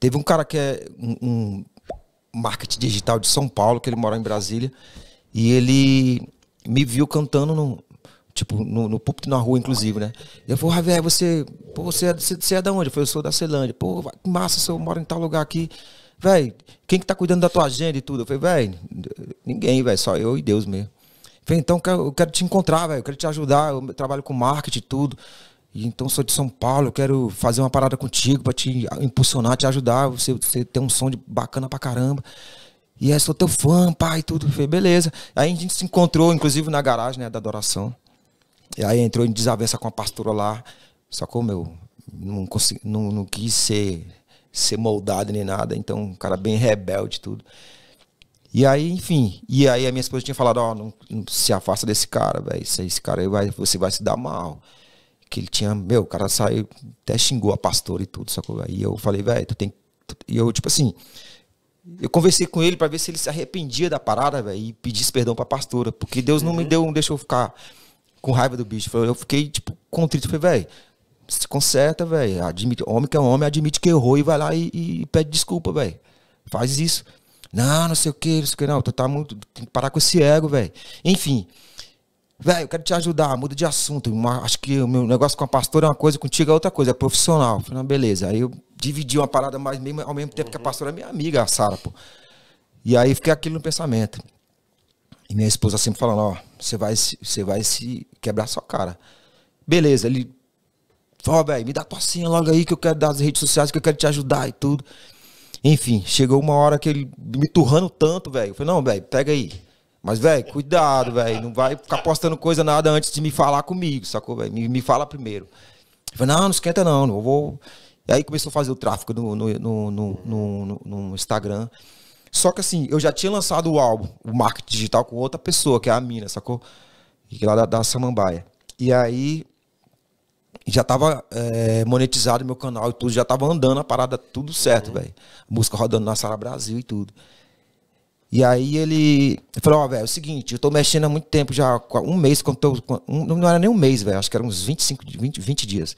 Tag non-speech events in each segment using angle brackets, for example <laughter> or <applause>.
Teve um cara que é um, um marketing digital de São Paulo, que ele mora em Brasília, e ele me viu cantando no, tipo, no, no púlpito na rua, inclusive, né? Ele falou, Javier, você, pô, você, é, você é da onde? Eu falei, eu sou da Ceilândia. Pô, que massa, você eu moro em tal lugar aqui. Véi, quem que tá cuidando da tua agenda e tudo? Eu falei, véi, ninguém, véi, só eu e Deus mesmo. Eu falei, então eu quero te encontrar, velho, eu quero te ajudar, eu trabalho com marketing e tudo então sou de São Paulo, quero fazer uma parada contigo para te impulsionar, te ajudar. Você, você tem um som de bacana pra caramba. E é, sou teu fã, pai, tudo. falei, beleza. Aí a gente se encontrou, inclusive, na garagem né, da adoração. E aí entrou em desavença com a pastora lá. Só que, meu, não, consegui, não, não quis ser, ser moldado nem nada. Então, um cara bem rebelde tudo. E aí, enfim. E aí a minha esposa tinha falado, ó, oh, não, não, se afasta desse cara, velho. Esse, esse cara aí vai, você vai se dar mal que ele tinha, meu, o cara saiu, até xingou a pastora e tudo, sacou? Aí eu falei, velho, tu tem. E eu, tipo assim, eu conversei com ele para ver se ele se arrependia da parada, velho, e pedisse perdão pra pastora, porque Deus não uhum. me deu, não deixou eu ficar com raiva do bicho. Eu fiquei, tipo, contrito, falei, velho, se conserta, velho, admite, homem que é homem, admite que errou e vai lá e, e pede desculpa, velho, faz isso. Não, não sei o que, não sei o que, não, tu tá muito, tem que parar com esse ego, velho. Enfim, Velho, eu quero te ajudar, muda de assunto. Uma, acho que o meu negócio com a pastora é uma coisa, contigo é outra coisa, é profissional. falei, não, beleza. Aí eu dividi uma parada, mas mesmo, ao mesmo tempo uhum. que a uhum. pastora é minha amiga, a Sara, pô. E aí fiquei aquilo no pensamento. E minha esposa sempre falando, ó, você vai, você vai se quebrar sua cara. Beleza, ele falou, velho, me dá tua senha logo aí que eu quero dar as redes sociais, que eu quero te ajudar e tudo. Enfim, chegou uma hora que ele me turrando tanto, velho. Eu falei, não, velho, pega aí. Mas, velho, cuidado, velho. Não vai ficar postando coisa nada antes de me falar comigo, sacou, velho? Me, me fala primeiro. Eu falei, não, não esquenta não, não vou. E aí começou a fazer o tráfego no, no, no, no, Instagram. Só que assim, eu já tinha lançado o álbum, o marketing digital, com outra pessoa, que é a Mina, sacou? Lá da, da Samambaia. E aí já tava é, monetizado meu canal e tudo, já tava andando a parada tudo certo, uhum. velho. Música rodando na Sala Brasil e tudo. E aí ele falou, ó, oh, velho, é o seguinte, eu tô mexendo há muito tempo já, um mês, quando um, não era nem um mês, velho, acho que era uns 25, 20, 20 dias.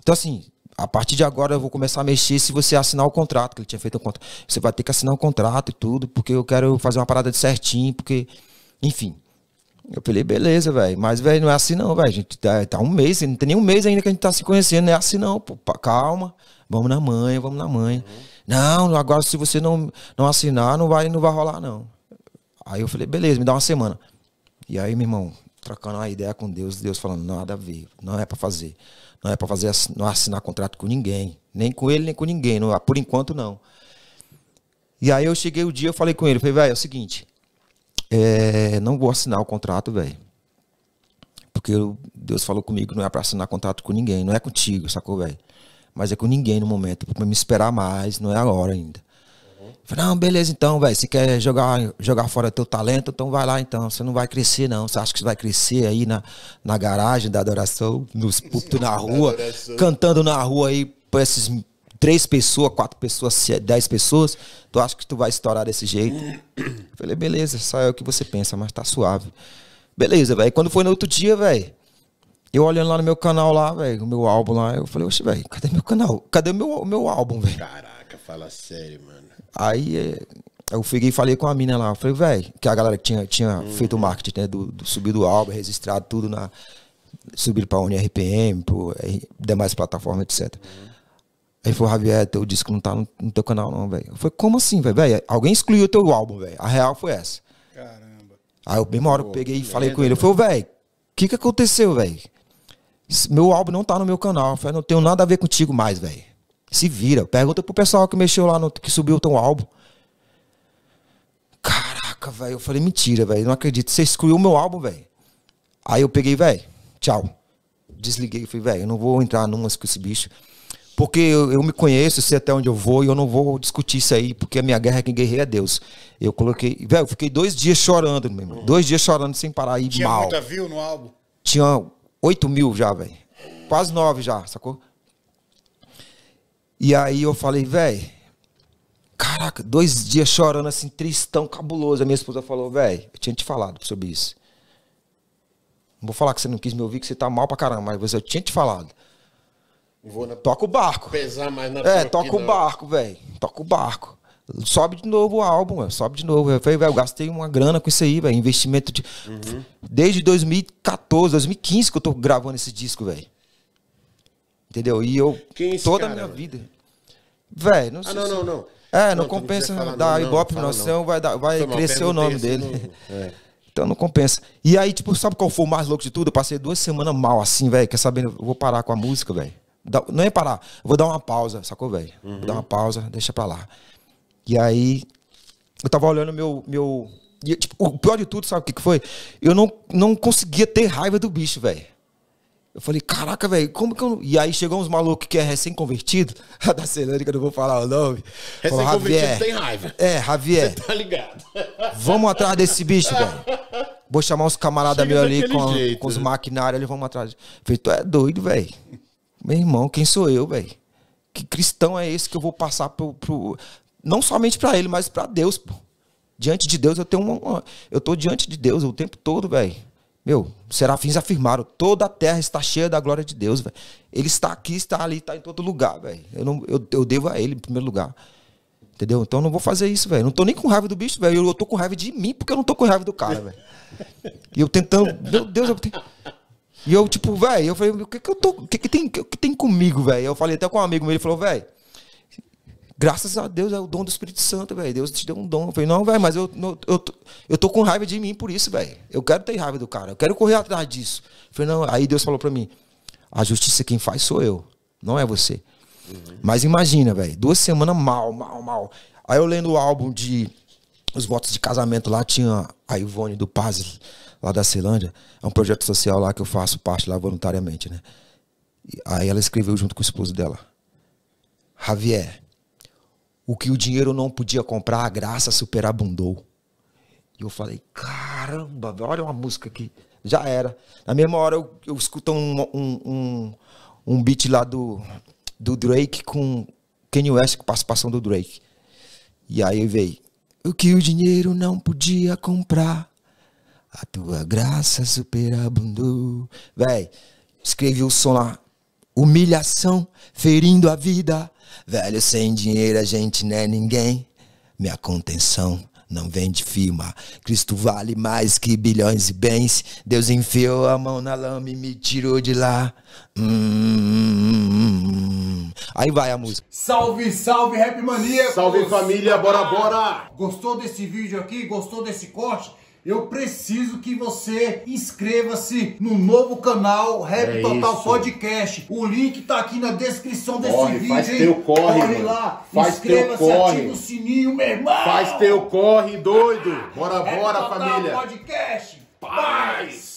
Então, assim, a partir de agora eu vou começar a mexer se você assinar o contrato, que ele tinha feito um contrato. Você vai ter que assinar o contrato e tudo, porque eu quero fazer uma parada de certinho, porque, enfim. Eu falei, beleza, velho, mas, velho, não é assim não, velho, a gente tá, tá um mês, não tem nem um mês ainda que a gente tá se conhecendo, não é assim não, pô, calma. Vamos na manhã, vamos na manhã. Uhum. Não, agora se você não, não assinar, não vai, não vai rolar, não. Aí eu falei, beleza, me dá uma semana. E aí, meu irmão, trocando uma ideia com Deus, Deus falando, nada a ver, não é para fazer. Não é para fazer, não assinar contrato com ninguém. Nem com ele, nem com ninguém. Não, por enquanto, não. E aí eu cheguei o dia, eu falei com ele, falei, velho, é o seguinte, é, não vou assinar o contrato, velho. Porque eu, Deus falou comigo que não é para assinar contrato com ninguém, não é contigo, sacou, velho? mas é com ninguém no momento, pra me esperar mais, não é agora ainda. Uhum. Falei, não, beleza então, velho, se quer jogar, jogar fora teu talento, então vai lá então, você não vai crescer não, você acha que você vai crescer aí na, na garagem da adoração, nos <laughs> púlpitos na rua, cantando na rua aí pra esses três pessoas, quatro pessoas, é dez pessoas, tu acha que tu vai estourar desse jeito? <coughs> Falei, beleza, só é o que você pensa, mas tá suave. Beleza, velho. Quando foi no outro dia, velho, eu olhando lá no meu canal lá, velho, o meu álbum lá, eu falei, oxe, velho, cadê meu canal? Cadê meu, meu álbum, velho? Caraca, fala sério, mano. Aí é, eu fiquei e falei com a mina lá, eu falei, velho, que a galera que tinha, tinha hum. feito o marketing, né, do, do subido o álbum, registrado tudo na... subir pra RPM, pro demais plataformas, etc. Uhum. Aí falou, Javier, teu disco não tá no, no teu canal, não, velho. Eu falei, como assim, velho? Alguém excluiu teu álbum, velho. A real foi essa. Caramba. Aí eu, mesma hora, eu peguei e falei com ele. Eu falei, velho, o que que aconteceu, velho? Meu álbum não tá no meu canal. Eu falei, não tenho nada a ver contigo mais, velho. Se vira. Pergunta pro pessoal que mexeu lá, no, que subiu o teu álbum. Caraca, velho. Eu falei, mentira, velho. Não acredito. Você excluiu o meu álbum, velho. Aí eu peguei, velho. Tchau. Desliguei falei, velho, eu não vou entrar numas com esse bicho. Porque eu, eu, me conheço, sei até onde eu vou e eu não vou discutir isso aí, porque a minha guerra é quem guerreia é Deus. Eu coloquei. Velho, eu fiquei dois dias chorando, meu irmão. Uhum. Dois dias chorando sem parar e Tinha mal. Tinha muita view no álbum? Tinha 8 mil já, velho. Quase 9 já, sacou? E aí eu falei, velho. Caraca, dois dias chorando assim, tristão, cabuloso. A minha esposa falou, velho, eu tinha te falado sobre isso. Não vou falar que você não quis me ouvir, que você tá mal pra caramba, mas eu tinha te falado. Na... Toca o barco. Pesar mais na É, toca o barco, velho. Toca o barco sobe de novo o álbum, véio. sobe de novo. Eu falei, velho, gastei uma grana com isso aí, velho. Investimento de. Uhum. Desde 2014, 2015 que eu tô gravando esse disco, velho. Entendeu? E eu. É toda cara, a minha véio? vida. Velho, não ah, sei. Ah, não, se... não, não. É, não, não compensa dar não, Ibope, não, senão vai, dar, vai crescer o nome dele. É. Então não compensa. E aí, tipo, sabe qual foi o mais louco de tudo? Eu passei duas semanas mal, assim, velho. Quer saber? Eu vou parar com a música, velho. Não é parar, eu vou dar uma pausa, sacou, velho? Uhum. Vou dar uhum. uma pausa, deixa pra lá. E aí, eu tava olhando meu. meu e, tipo, o pior de tudo, sabe o que, que foi? Eu não, não conseguia ter raiva do bicho, velho. Eu falei, caraca, velho, como que eu. E aí chegou uns malucos que é recém-convertido, <laughs> da Celânica, não vou falar o nome. Recém-convertido tem raiva. É, Javier. Você <laughs> tá ligado. Vamos atrás desse bicho, velho. Vou chamar uns camaradas meus ali com, jeito, com os né? maquinários ali, vamos atrás. Falei, tu é doido, velho. Meu irmão, quem sou eu, velho? Que cristão é esse que eu vou passar pro. pro... Não somente para ele, mas para Deus. Pô. Diante de Deus, eu tenho uma, uma, Eu tô diante de Deus o tempo todo, velho. Meu, serafins afirmaram, toda a terra está cheia da glória de Deus, velho. Ele está aqui, está ali, está em todo lugar, velho. Eu, não, eu, eu devo a ele em primeiro lugar. Entendeu? Então eu não vou fazer isso, velho. Não tô nem com raiva do bicho, velho. Eu, eu tô com raiva de mim porque eu não tô com raiva do cara, velho. E eu tentando, meu Deus, eu tenho... E eu, tipo, velho, eu falei, o que que eu tô, o que que tem, o que tem comigo, velho? Eu falei até com um amigo meu, ele falou, velho, Graças a Deus é o dom do Espírito Santo, velho. Deus te deu um dom. Eu falei, não, velho, mas eu, eu, eu, eu tô com raiva de mim por isso, velho. Eu quero ter raiva do cara. Eu quero correr atrás disso. Eu falei, não. Aí Deus falou para mim: a justiça quem faz sou eu, não é você. Uhum. Mas imagina, velho, duas semanas mal, mal, mal. Aí eu lendo o álbum de os votos de casamento lá, tinha a Ivone do Paz, lá da Ceilândia. É um projeto social lá que eu faço parte lá voluntariamente, né? aí ela escreveu junto com o esposo dela. Javier, o que o dinheiro não podia comprar, a graça superabundou. E eu falei, caramba, olha uma música aqui. Já era. Na mesma hora eu, eu escuto um, um, um, um beat lá do, do Drake com Kanye West, com participação do Drake. E aí veio, o que o dinheiro não podia comprar, a tua graça superabundou. Véi, escrevi o som lá, humilhação ferindo a vida, Velho sem dinheiro, a gente não é ninguém. Minha contenção não vem de firma. Cristo vale mais que bilhões e bens. Deus enfiou a mão na lama e me tirou de lá. Hum, aí vai a música. Salve, salve, Rap Mania! Salve família, bora, bora! Gostou desse vídeo aqui? Gostou desse corte? eu preciso que você inscreva-se no novo canal Rap é Total isso. Podcast. O link tá aqui na descrição desse corre, vídeo. Faz hein? teu corre, corre mano. Faz inscreva-se, ativa o sininho, meu irmão. Faz teu corre, doido. Bora, Rap bora, Total família. Podcast. Paz. Paz.